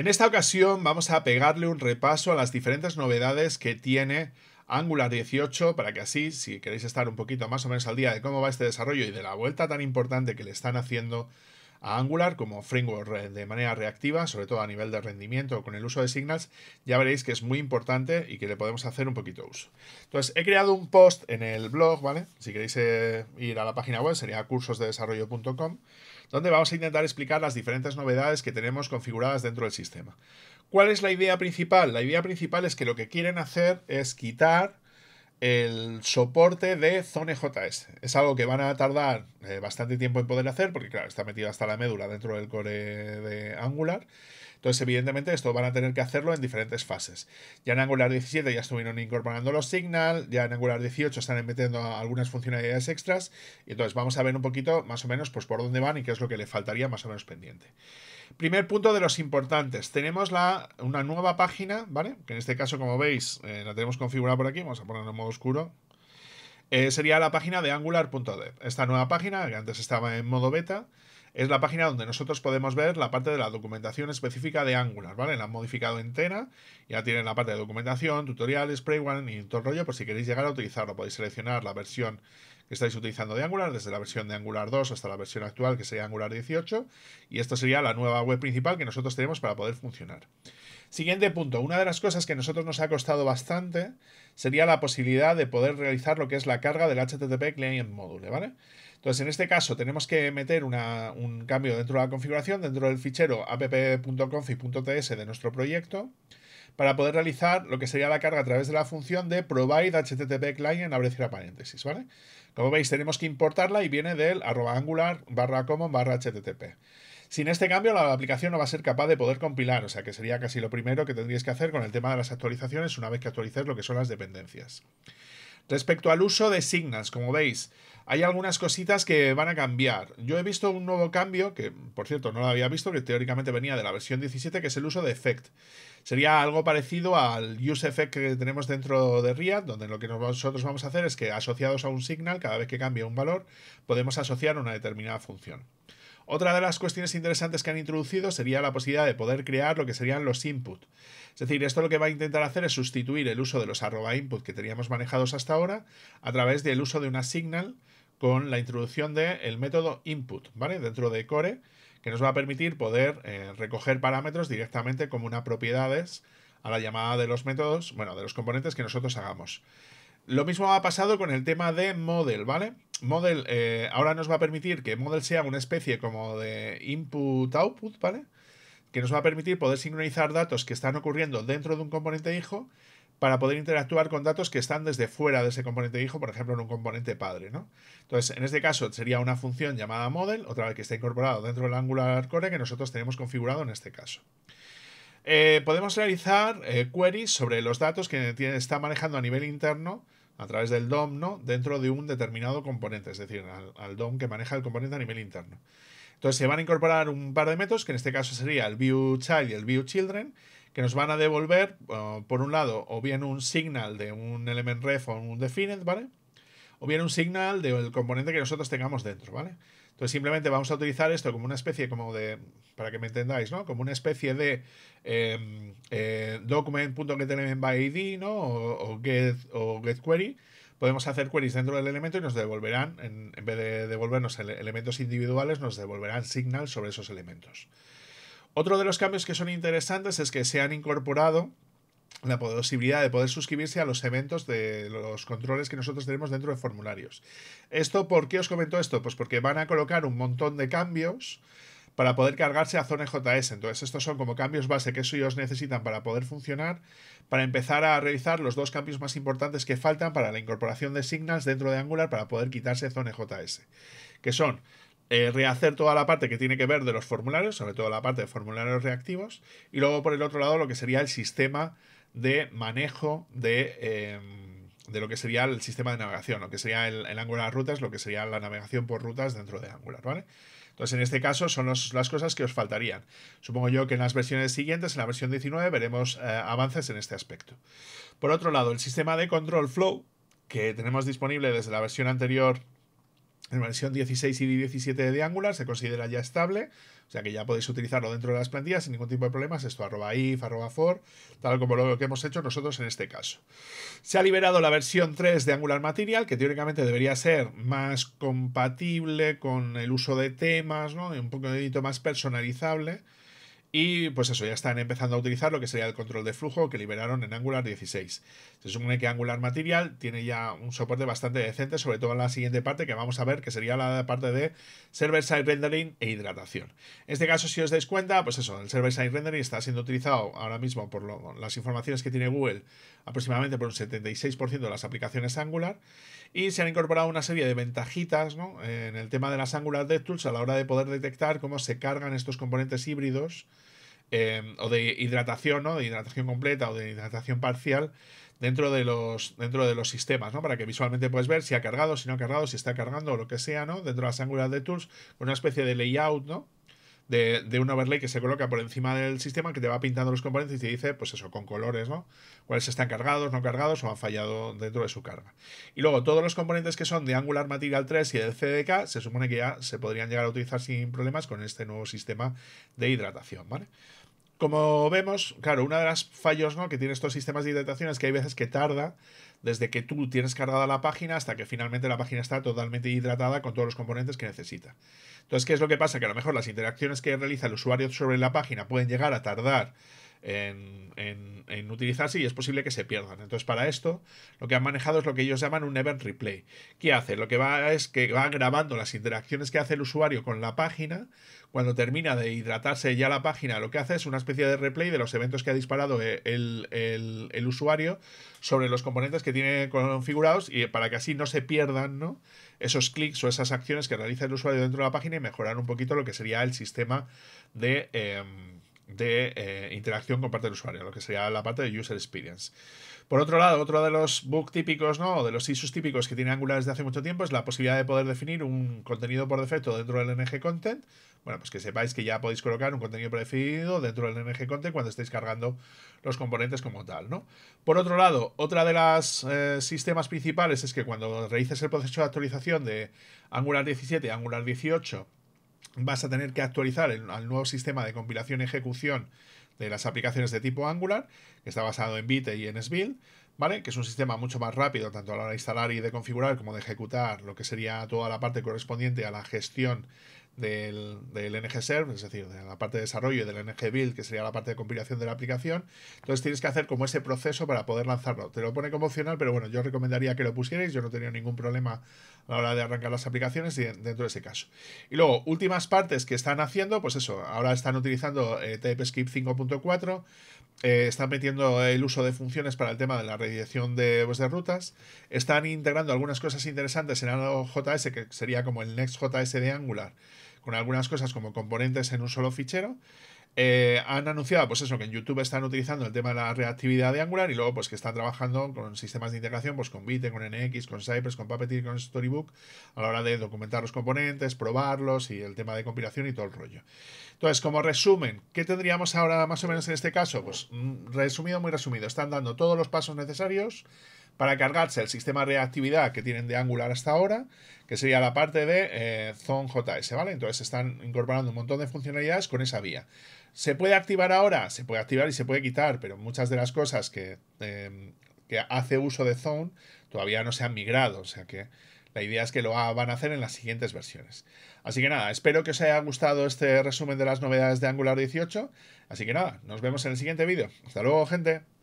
En esta ocasión vamos a pegarle un repaso a las diferentes novedades que tiene Angular 18 para que así, si queréis estar un poquito más o menos al día de cómo va este desarrollo y de la vuelta tan importante que le están haciendo a Angular como framework de manera reactiva, sobre todo a nivel de rendimiento con el uso de Signals, ya veréis que es muy importante y que le podemos hacer un poquito uso. Entonces, he creado un post en el blog, ¿vale? Si queréis eh, ir a la página web, sería cursosdedesarrollo.com, donde vamos a intentar explicar las diferentes novedades que tenemos configuradas dentro del sistema. ¿Cuál es la idea principal? La idea principal es que lo que quieren hacer es quitar el soporte de Zone JS. Es algo que van a tardar eh, bastante tiempo en poder hacer, porque claro, está metido hasta la médula dentro del core de Angular. Entonces, evidentemente, esto van a tener que hacerlo en diferentes fases. Ya en Angular 17 ya estuvieron incorporando los signal, ya en Angular 18 están metiendo algunas funcionalidades extras, y entonces vamos a ver un poquito más o menos pues, por dónde van y qué es lo que le faltaría más o menos pendiente. Primer punto de los importantes, tenemos la, una nueva página, ¿vale? Que en este caso, como veis, eh, la tenemos configurada por aquí, vamos a ponerlo en modo oscuro, eh, sería la página de angular.dev. Esta nueva página, que antes estaba en modo beta, es la página donde nosotros podemos ver la parte de la documentación específica de Angular, ¿vale? La han modificado entera, ya tienen la parte de documentación, tutoriales, one y todo el rollo, por pues si queréis llegar a utilizarlo, podéis seleccionar la versión estáis utilizando de Angular, desde la versión de Angular 2 hasta la versión actual, que sería Angular 18, y esto sería la nueva web principal que nosotros tenemos para poder funcionar. Siguiente punto, una de las cosas que a nosotros nos ha costado bastante sería la posibilidad de poder realizar lo que es la carga del HTTP Client Module, ¿vale? Entonces, en este caso, tenemos que meter un cambio dentro de la configuración, dentro del fichero app.config.ts de nuestro proyecto, para poder realizar lo que sería la carga a través de la función de provide http client abre cierra paréntesis, ¿vale? Como veis, tenemos que importarla y viene del arroba angular barra common barra http. Sin este cambio, la aplicación no va a ser capaz de poder compilar, o sea que sería casi lo primero que tendríais que hacer con el tema de las actualizaciones una vez que actualicéis lo que son las dependencias. Respecto al uso de Signals, como veis, hay algunas cositas que van a cambiar. Yo he visto un nuevo cambio, que por cierto no lo había visto, que teóricamente venía de la versión 17, que es el uso de Effect. Sería algo parecido al Use Effect que tenemos dentro de React, donde lo que nosotros vamos a hacer es que asociados a un signal, cada vez que cambie un valor, podemos asociar una determinada función. Otra de las cuestiones interesantes que han introducido sería la posibilidad de poder crear lo que serían los input. Es decir, esto lo que va a intentar hacer es sustituir el uso de los arroba input que teníamos manejados hasta ahora a través del uso de una signal con la introducción del método input, ¿vale? Dentro de core, que nos va a permitir poder eh, recoger parámetros directamente como una propiedades a la llamada de los métodos, bueno, de los componentes que nosotros hagamos. Lo mismo ha pasado con el tema de Model, ¿vale? Model eh, ahora nos va a permitir que Model sea una especie como de input-output, ¿vale? Que nos va a permitir poder sincronizar datos que están ocurriendo dentro de un componente hijo para poder interactuar con datos que están desde fuera de ese componente hijo, por ejemplo, en un componente padre, ¿no? Entonces, en este caso sería una función llamada model, otra vez que está incorporado dentro del Angular Core que nosotros tenemos configurado en este caso. Eh, podemos realizar eh, queries sobre los datos que está manejando a nivel interno a través del DOM, ¿no? Dentro de un determinado componente, es decir, al, DOM que maneja el componente a nivel interno. Entonces se van a incorporar un par de métodos, que en este caso sería el view child y el view children, que nos van a devolver, por un lado, o bien un signal de un element ref o un definite, ¿vale? O bien un signal del componente que nosotros tengamos dentro, ¿vale? vale entonces simplemente vamos a utilizar esto como una especie como de, para que me entendáis, ¿no? Como una especie de em, eh, ¿no? O, getQuery. get, Podemos hacer queries dentro del elemento y nos devolverán, en, vez de devolvernos elementos individuales, nos devolverán signal sobre esos elementos. Otro de los cambios que son interesantes es que se han incorporado la posibilidad de poder suscribirse a los eventos de los controles que nosotros tenemos dentro de formularios. ¿Esto por qué os comento esto? Pues porque van a colocar un montón de cambios para poder cargarse a ZoneJS. JS. Entonces, estos son como cambios base que ellos necesitan para poder funcionar, para empezar a realizar los dos cambios más importantes que faltan para la incorporación de signals dentro de Angular para poder quitarse Zone JS, que son eh, rehacer toda la parte que tiene que ver de los formularios, sobre todo la parte de formularios reactivos, y luego por el otro lado lo que sería el sistema de manejo em, de, lo que sería el sistema de navegación, lo que sería el, Angular rutas, lo que sería la navegación por rutas dentro de Angular, ¿vale? Entonces, en este caso son las cosas que os faltarían. Supongo yo que en las versiones siguientes, en la versión 19, veremos eh, avances en este aspecto. Por otro lado, el sistema de control flow que tenemos disponible desde la versión anterior en versión 16 y 17 de Angular se considera ya estable, o sea que ya podéis utilizarlo dentro de las plantillas sin ningún tipo de problemas. Esto arroba if, arroba for, tal como lo que hemos hecho nosotros en este caso. Se ha liberado la versión 3 de Angular Material, que teóricamente debería ser más compatible con el uso de temas, ¿no? un poquito más personalizable. Y pues eso, ya están empezando a utilizar lo que sería el control de flujo que liberaron en Angular 16. Se supone que Angular Material tiene ya un soporte bastante decente, sobre todo en la siguiente parte que vamos a ver, que sería la parte de server-side rendering e hidratación. En este caso, si os dais cuenta, pues eso, el server-side rendering está siendo utilizado ahora mismo por las informaciones que tiene Google, aproximadamente por un 76% de las aplicaciones Angular, y se han incorporado una serie de ventajitas en el tema de las Angular DevTools a la hora de poder detectar cómo se cargan estos componentes híbridos Em, o de hidratación, ¿no? De hidratación completa o de hidratación parcial dentro de los, dentro de los sistemas, ¿no? Para que visualmente puedes ver si ha cargado, si no ha cargado, si está cargando o lo que sea, ¿no? Dentro de las ángulas de Tools, una especie de layout, ¿no? de, de, un overlay que se coloca por encima del sistema que te va pintando los componentes y te dice, pues eso, con colores, ¿no? Cuáles están cargados, no cargados o han fallado dentro de su carga. Y luego todos los componentes que son de Angular Material 3 y del CDK se supone que ya se podrían llegar a utilizar sin problemas con este nuevo sistema de hidratación, ¿vale? Como vemos, claro, uno de los fallos ¿no? que tiene estos sistemas de hidratación es que hay veces que tarda desde que tú tienes cargada la página hasta que finalmente la página está totalmente hidratada con todos los componentes que necesita. Entonces, ¿qué es lo que pasa? Que a lo mejor las interacciones que realiza el usuario sobre la página pueden llegar a tardar en, en, en, utilizarse y es posible que se pierdan. Entonces, para esto, lo que han manejado es lo que ellos llaman un event replay. ¿Qué hace? Lo que va es que va grabando las interacciones que hace el usuario con la página. Cuando termina de hidratarse ya la página, lo que hace es una especie de replay de los eventos que ha disparado eh, el, usuario sobre los componentes que tiene configurados y para que así no se pierdan, ¿no? esos clics o esas acciones que realiza el usuario dentro de la página y mejorar un poquito lo que sería el sistema de, em, de eh, interacción con parte del usuario, lo que sería la parte de user experience. Por otro lado, otro de los bug típicos, ¿no? De los issues típicos que tiene Angular desde hace mucho tiempo es la posibilidad de poder definir un contenido por defecto dentro del ng content. Bueno, pues que sepáis que ya podéis colocar un contenido predefinido dentro del ng content cuando estéis cargando los componentes como tal, ¿no? Por otro lado, otra de las eh, sistemas principales es que cuando realices el proceso de actualización de Angular 17 Angular 18 vas a tener que actualizar el, al nuevo sistema de compilación y ejecución de las aplicaciones de tipo Angular, que está basado en Vite y en Sbuild, ¿vale? Que es un sistema mucho más rápido, tanto a la hora de instalar y de configurar como de ejecutar lo que sería toda la parte correspondiente a la gestión del, NG Serve, es decir, de la parte de desarrollo y del NG Build, que sería la parte de compilación de la aplicación. Entonces tienes que hacer como ese proceso para poder lanzarlo. Te lo pone como opcional, pero bueno, yo recomendaría que lo pusierais. Yo no tenía ningún problema a la hora de arrancar las aplicaciones dentro de ese caso. Y luego, últimas partes que están haciendo, pues eso, ahora están utilizando eh, TypeScript 5.4. Eh, están metiendo el uso de funciones para el tema de la redirección de, pues, de rutas. Están integrando algunas cosas interesantes en js que sería como el next js de Angular con algunas cosas como componentes en un solo fichero. Eh, han anunciado, pues eso, que en YouTube están utilizando el tema de la reactividad de Angular y luego, pues que están trabajando con sistemas de integración, pues con Vite, con NX, con Cypress, con Puppeteer, con Storybook, a la hora de documentar los componentes, probarlos y el tema de compilación y todo el rollo. Entonces, como resumen, ¿qué tendríamos ahora más o menos en este caso? Pues mm, resumido, muy resumido, están dando todos los pasos necesarios para cargarse el sistema de reactividad que tienen de Angular hasta ahora, que sería la parte de eh, Zone JS, ¿vale? Entonces están incorporando un montón de funcionalidades con esa vía. ¿Se puede activar ahora? Se puede activar y se puede quitar, pero muchas de las cosas que, em, que hace uso de Zone todavía no se han migrado, o sea que la idea es que lo van a hacer en las siguientes versiones. Así que nada, espero que os haya gustado este resumen de las novedades de Angular 18. Así que nada, nos vemos en el siguiente vídeo. Hasta luego, gente.